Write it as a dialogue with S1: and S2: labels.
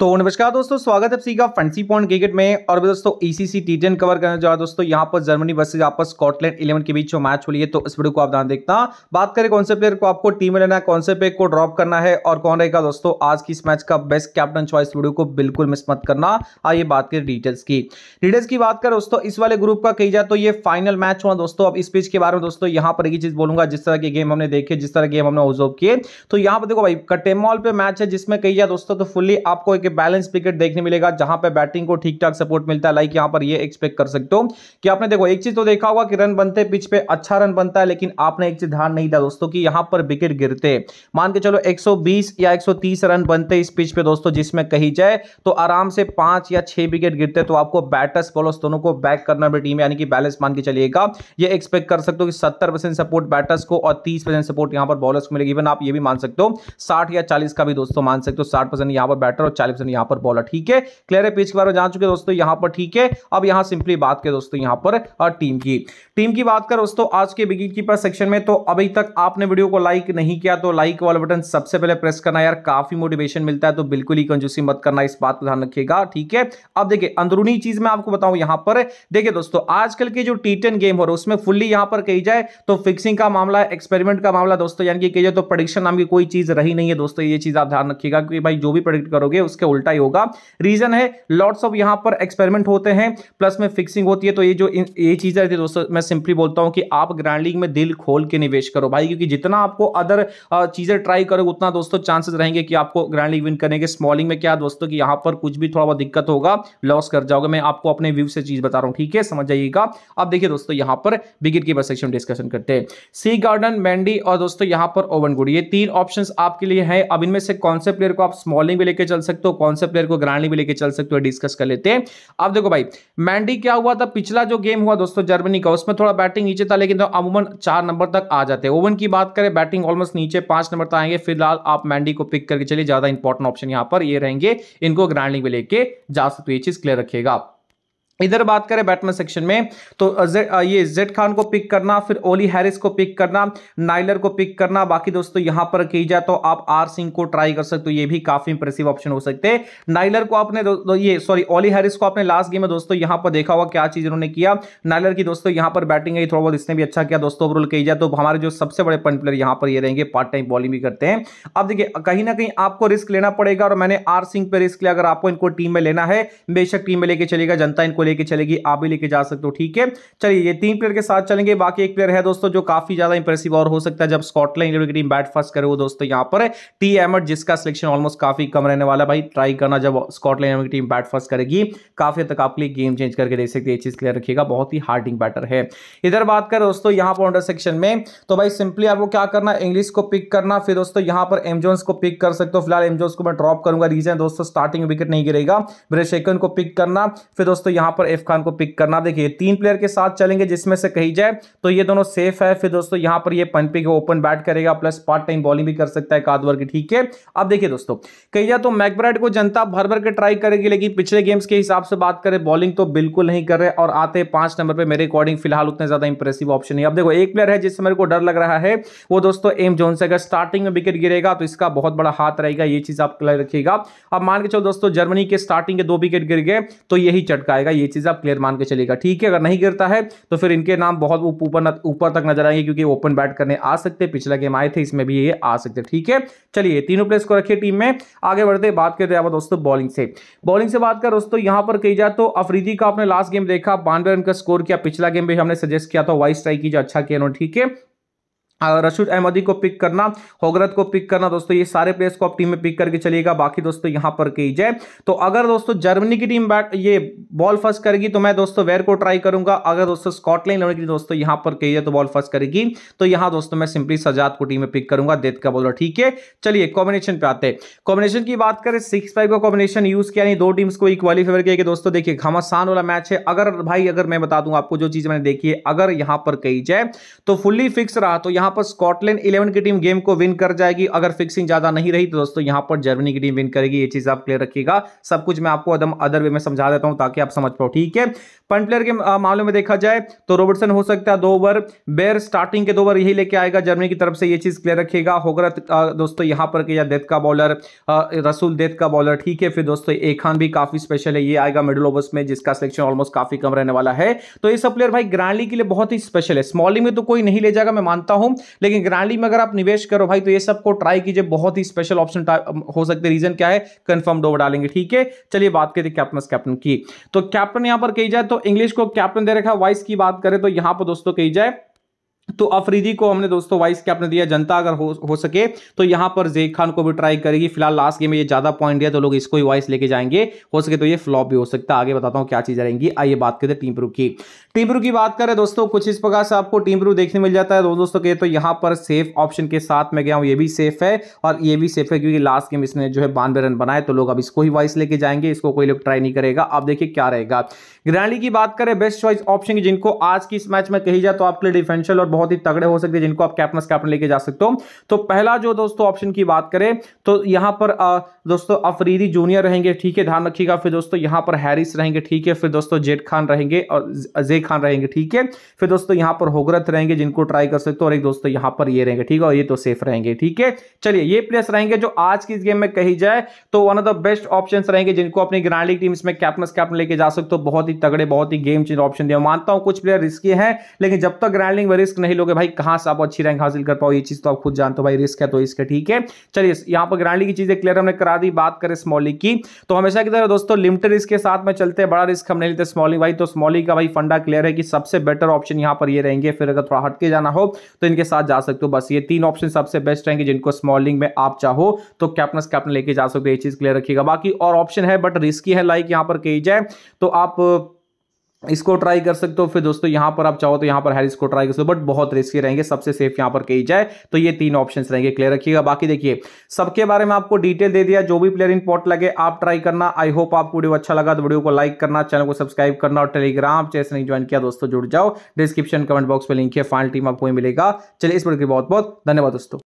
S1: तो नमस्कार दोस्तों स्वागत है सीगा फंसी पॉइंट क्रिकेट में और भी दोस्तों ईसीसी टी टेन कवर करने जा रहा दोस्तों यहां पर जर्मनी वर्सेज आपस स्कॉटलैंड इलेवन के बीच जो मैच हो रही है तो इस वीडियो को आप ध्यान देखना बात करें कौन से प्लेयर को आपको टीम में लेना है कौन से प्लेयर को ड्रॉप करना है और कौन रहेगा दोस्तों आज की इस मैच का बेस्ट कैप्टन चॉइस वीडियो को बिल्कुल मिस मत करना आइए बात करें डिटेल्स की डिटेल्स की बात करें दोस्तों इस वाले ग्रुप का कही जाए तो ये फाइनल मैच हुआ दोस्तों अब इस पिच के बारे में दोस्तों यहाँ पर एक चीज बोलूंगा जिस तरह के गेम हमने देखे जिस तरह गेम हमने ऑब्जर्व किए तो यहाँ पर देखो भाई कटेमॉल पर मैच है जिसमें कही जाए दोस्तों तो फुल्ली आपको बैलेंस पिकेट देखने मिलेगा जहां पे बैटिंग को ठीक ठाक सपोर्ट मिलता है लाइक यहां पर ये एक्सपेक्ट कर सकते हो कि आपने देखो एक चीज तो देखा होगा कि रन बनते पिच पे अच्छा रन बनता है लेकिन आपने एक चीज ध्यान नहीं दिया दोस्तों की यहां पर विकेट गिरते मान के चलो एक या एक रन बनते इस पिच पे दोस्तों जिसमें कही जाए तो आराम से पांच या छह विकेट गिरते तो आपको बैटर्स बॉलर्स दोनों को बैक करना भी टीम यानी कि बैलेंस मान के चलिएगा ये एक्सपेक्ट कर सकते हो कि सत्तर सपोर्ट बैटर्स को और तीस सपोर्ट यहां पर बॉलर्स को मिलेगी इवन आप ये भी मान सकते हो साठ या चालीस का भी दोस्तों मान सकते हो साठ परसेंट यहां पर बैटर और चालीस ऑप्शन यहां पर बोला ठीक है क्लियर है पिच के बारे में जान चुके दोस्तों यहां पर ठीक है अब यहां सिंपली बात करें दोस्तों यहां पर टीम की टीम की बात करें दोस्तों आज के विकेट कीपर सेक्शन में तो अभी तक आपने वीडियो को लाइक नहीं किया तो लाइक वाला बटन सबसे पहले प्रेस करना यार काफी मोटिवेशन मिलता है तो बिल्कुल ही कंजूसी मत करना इस बात का ध्यान रखिएगा ठीक है अब देखिए अंदरूनी चीज मैं आपको बताऊं यहां पर देखिए दोस्तों आजकल के जो टी गेम हो रहा उसमें फुल्ली यहां पर कही जाए तो फिक्सिंग का मामला एक्सपेरिमेंट का मामला दोस्तों यानी कि कही जाए तो प्रडिक्शन नाम की कोई चीज रही नहीं है दोस्तों ये चीज आप ध्यान रखिएगा क्योंकि भाई जो भी प्रोडिक्ट करोगे उसके उल्टा ही होगा रीजन है लॉट्स ऑफ यहां पर एक्सपेरिमेंट होते हैं प्लस में फिक्सिंग होती है तो ये जो ये चीज़ रहती है दोस्तों मैं सिंपली बोलता हूं कि आप ग्राइंडिंग में दिल खोल के निवेश करो भाई क्योंकि जितना आपको अदर चीज़ें ट्राई करोगे उतना दोस्तों चांसेस रहेंगे कि आपको ग्राइंडिंग विन करने के स्मॉलिंग में क्या दोस्तों कि यहां पर कुछ भी थोड़ा बहुत दिक्कत होगा लॉस कर जाओगे मैं आपको अपने व्यू से चीज़ बता रहा हूँ ठीक है समझ जाइएगा अब देखिए दोस्तों यहां पर बिगिन की सेक्शन में डिस्कशन करते हैं सी गार्डन मैंडी और दोस्तों यहां पर ओवन गुड ये तीन ऑप्शंस आपके लिए हैं अब इनमें से कौन से प्लेयर को आप स्मॉलिंग में लेकर चल सकते हो कौन से प्लेयर को ग्रांडली भी लेके चल सकते हो डिस्कस कर लेते हैं अब देखो भाई मैंडी क्या हुआ था पिछला जो गेम हुआ दोस्तों जर्मनी का उसमें थोड़ा बैटिंग नीचे था लेकिन तो अमूमन चार नंबर तक आ जाते हैं ओवन की बात करें बैटिंग ऑलमोस्ट नीचे पांच नंबर तक आएंगे फिलहाल आप मैंडी को पिक करके चलिए ज्यादा इंपॉर्टेंट ऑप्शन यहां पर ये रहेंगे इनको ग्रांडिंग में लेके जा सकते हो ये चीज क्लियर रखेगा आप इधर बात करें बैटमैन सेक्शन में तो जे, ये जेड खान को पिक करना फिर ओली हैरिस को पिक करना नाइलर को पिक करना बाकी दोस्तों यहां पर की जाए तो आप आर सिंह को ट्राई कर सकते हो ये भी काफी इंप्रेसिव ऑप्शन हो सकते हैं नाइलर को आपने ये सॉरी ओली हैरिस को आपने लास्ट गेम में दोस्तों यहां पर देखा हुआ क्या चीज इन्होंने किया नाइलर की दोस्तों यहां पर बैटिंग है थोड़ा बहुत इसने भी अच्छा किया दोस्तों ओवरऑल कही जाए तो हमारे जो सबसे बड़े पंट प्लेयर यहां पर ये रहेंगे पार्ट टाइम बॉलिंग भी करते हैं अब देखिए कहीं ना कहीं आपको रिस्क लेना पड़ेगा और मैंने आर सिंह पर रिस्क लिया अगर आपको इनको टीम में लेना है बेशक टीम में लेके चलेगा जनता इनको लेके चलेगी आप भी लेके जा सकते हो ठीक है चलिए ये तीन प्लेयर के साथ चलेंगे बाकी एक प्लेयर है दोस्तों जो काफी ज्यादा इंप्रेसिव और हो सकता है जब स्कॉटलैंड इंग्लैंड की टीम बैट फर्स्ट करे वो दोस्तों यहाँ पर टी एमट जिसका सिलेक्शन ऑलमोस्ट काफी कम रहने वाला भाई ट्राई करना जब स्कॉटलैंड इंग्लैंड की टीम बैट फर्स्ट करेगी काफी तक आपके लिए गेम चेंज करके देख सकते चीज क्लियर रखिएगा बहुत ही हार्डिंग बैटर है इधर बात करें दोस्तों यहाँ पर ऑर्डर सेक्शन में तो भाई सिंपली आपको क्या करना इंग्लिश को पिक करना फिर दोस्तों यहाँ पर एमजोन्स को पिक कर सकते हो फिलहाल एमजोन्स को मैं ड्रॉप करूंगा रीजन दोस्तों स्टार्टिंग विकेट नहीं गिरेगा ब्रेशेकन को पिक करना फिर दोस्तों यहाँ पर एफ खान को पिक करना देखिए तीन प्लेयर के साथ चलेंगे जिसमें से कही जाए तो ये दोनों सेफ है फिर दोस्तों यहां पर ये पनपी के ओपन बैट करेगा प्लस पार्ट टाइम बॉलिंग भी कर सकता है कादवर की ठीक है अब देखिए दोस्तों कही जाए तो मैकब्राइड को जनता भर भर के ट्राई करेगी लेकिन पिछले गेम्स के हिसाब से बात करें बॉलिंग तो बिल्कुल नहीं कर रहे और आते पांच नंबर पर मेरे अकॉर्डिंग फिलहाल उतने ज्यादा इंप्रेसिव ऑप्शन नहीं अब देखो एक प्लेयर है जिससे मेरे को डर लग रहा है वो दोस्तों एम जोन से अगर स्टार्टिंग में विकेट गिरेगा तो इसका बहुत बड़ा हाथ रहेगा ये चीज आप क्लियर रखिएगा अब मान के चलो दोस्तों जर्मनी के स्टार्टिंग के दो विकेट गिर गए तो यही चटकाएगा ये चीज़ आप क्लियर मान के चलेगा ठीक है अगर नहीं गिरता है तो फिर इनके नाम बहुत ऊपर ऊपर तक नजर आएंगे क्योंकि ओपन बैट करने आ सकते हैं पिछला गेम आए थे इसमें भी ये आ सकते हैं ठीक है चलिए तीनों प्लेयर्स को रखिए टीम में आगे बढ़ते बात करते हैं दोस्तों बॉलिंग से बॉलिंग से बात कर दोस्तों यहां पर कही जाए तो अफरीदी का आपने लास्ट गेम देखा बानवे रन का स्कोर किया पिछला गेम भी हमने सजेस्ट किया था वाइस ट्राई की जो अच्छा किया ठीक है रशीद अहमदी को पिक करना होगरत को पिक करना दोस्तों ये सारे प्लेयर्स को आप टीम में पिक करके चलिएगा बाकी दोस्तों यहां पर की जाए तो अगर दोस्तों जर्मनी की टीम बैट ये बॉल फर्स्ट करेगी तो मैं दोस्तों वेर को ट्राई करूंगा अगर दोस्तों स्कॉटलैंड तो दोस्तों यहां पर कही जाए तो बॉल फर्स्ट करेगी तो यहाँ दोस्तों मैं सिंपली सजाद को टीम में पिक करूंगा देत का बोलर ठीक है चलिए कॉम्बिनेशन पे आते हैं कॉम्बिनेशन की बात करें सिक्स फाइव का कॉम्बिनेशन यूज किया दो टीम्स को इक्वली फेवर किया दोस्तों देखिए घमासान वाला मैच है अगर भाई अगर मैं बता दूं आपको जो चीज मैंने देखी है अगर यहाँ पर कही जाए तो फुल्ली फिक्स रहा तो यहाँ यहां पर स्कॉटलैंड इलेवन की टीम गेम को विन कर जाएगी अगर फिक्सिंग ज्यादा नहीं रही तो दोस्तों यहां पर जर्मनी की टीम विन करेगी ये चीज आप क्लियर रखिएगा सब कुछ मैं आपको एकदम अदर वे में समझा देता हूं ताकि आप समझ पाओ ठीक है पंट प्लेयर के मामले में देखा जाए तो रॉबर्टसन हो सकता है दो ओवर बेर स्टार्टिंग के दो ओवर यही लेके आएगा जर्मनी की तरफ से ये चीज क्लियर रखिएगा होगरत दोस्तों यहां पर किया देत का बॉलर रसूल देत का बॉलर ठीक है फिर दोस्तों ए खान भी काफी स्पेशल है ये आएगा मिडिल ओवर्स में जिसका सिलेक्शन ऑलमोस्ट काफी कम रहने वाला है तो ये सब प्लेयर भाई ग्रांडली के लिए बहुत ही स्पेशल है स्मॉलिंग में तो कोई नहीं ले जाएगा मैं मानता हूं लेकिन ग्रांडी में अगर आप निवेश करो भाई तो ये सबको ट्राई कीजिए बहुत ही स्पेशल ऑप्शन हो सकते हैं रीजन क्या है कंफर्म डोवर डालेंगे ठीक है चलिए बात करते कैप्टन कैप्टन की तो कैप्टन यहां पर कही जाए तो इंग्लिश को कैप्टन दे रखा वाइस की बात करें तो यहां पर दोस्तों कही जाए तो अफरीदी को हमने दोस्तों वाइस कैप्टन दिया जनता अगर हो हो सके तो यहां पर जेक खान को भी ट्राई करेगी फिलहाल लास्ट गेम में ये ज्यादा पॉइंट दिया तो लोग इसको ही वाइस लेके जाएंगे हो सके तो ये फ्लॉप भी हो सकता है आगे बताता हूं क्या चीजें रहेंगी आइए बात करते टीम प्रू की टीम प्रू की बात करें दोस्तों कुछ इस प्रकार से आपको टीम प्रू देखने मिल जाता है दो दोस्तों के तो यहां पर सेफ ऑप्शन के साथ में गया हूं ये भी सेफ है और ये भी सेफ है क्योंकि लास्ट गेम इसने जो है बानवे रन बनाए तो लोग अब इसको ही वाइस लेके जाएंगे इसको कोई लोग ट्राई नहीं करेगा अब देखिए क्या रहेगा ग्रैंडली की बात करें बेस्ट चॉइस ऑप्शन की जिनको आज की इस मैच में कही जाए तो आपके लिए डिफेंशियल और बहुत ही तगड़े हो सकते हैं जिनको आप कैपमस कैप में लेके जा सकते हो तो पहला जो दोस्तों ऑप्शन की बात करें तो यहाँ पर दोस्तों अफरीदी जूनियर रहेंगे ठीक है ध्यान रखिएगा फिर दोस्तों यहाँ पर हैरिस रहेंगे ठीक है फिर दोस्तों जेड खान रहेंगे और जे खान रहेंगे ठीक है फिर दोस्तों यहाँ पर होगरत रहेंगे जिनको ट्राई कर सकते हो और एक दोस्तों यहाँ पर ये रहेंगे ठीक है और ये तो सेफ रहेंगे ठीक है चलिए ये प्लेयर्स रहेंगे जो आज की इस गेम में कही जाए तो one of the best option रहेंगे जिनको अपनी ग्रांड टीम इसमें कैप्टनस कैप्टन लेके जा सकते हो बहुत ही तगड़े बहुत ही गेम चेंज ऑप्शन दिया मानता हूँ कुछ प्लेयर रिस्की है लेकिन जब तक ग्रांड में रिस्क नहीं नहीं लोगे भाई कहां से आप अच्छी रैंक हासिल कर पाओ ये चीज तो आप खुद जानते हो भाई रिस्क है तो इसका ठीक है चलिए यहां पर ग्रांडली की चीजें क्लियर हमने करा दी बात करें स्मॉली की तो हमेशा की तरह दोस्तों लिमिटेड रिस्क के साथ में चलते हैं बड़ा रिस्क हम नहीं लेते स्मॉलिंग भाई तो स्मॉलिंग का भाई फंडा क्लियर है कि सबसे बेटर ऑप्शन यहां पर ये रहेंगे फिर अगर थोड़ा हटके जाना हो तो इनके साथ जा सकते हो बस ये तीन ऑप्शन सबसे बेस्ट रहेंगे जिनको स्मॉलिंग में आप चाहो तो कैप्टन कैप्टन लेके जा सकते हो ये चीज क्लियर रखिएगा बाकी और ऑप्शन है बट रिस्की है लाइक यहां पर कही जाए तो आप इसको ट्राई कर सकते हो फिर दोस्तों यहां पर आप चाहो तो यहां पर हैरिस को ट्राई कर सकते हो बट बहुत रिस्की रहेंगे सबसे सेफ यहां पर कही जाए तो ये तीन ऑप्शन रहेंगे क्लियर रखिएगा बाकी देखिए सबके बारे में आपको डिटेल दे दिया जो भी प्लेयर इन पॉट लगे आप ट्राई करना आई होप आपको वीडियो अच्छा लगा तो वीडियो को लाइक करना चैनल को सब्सक्राइब करना और टेलीग्राम चेस नहीं ज्वाइन किया दोस्तों जुड़ जाओ डिस्क्रिप्शन कमेंट बॉक्स में लिंक है फाइनल टीम आपको मिलेगा चलिए इस पर बहुत बहुत धन्यवाद दोस्तों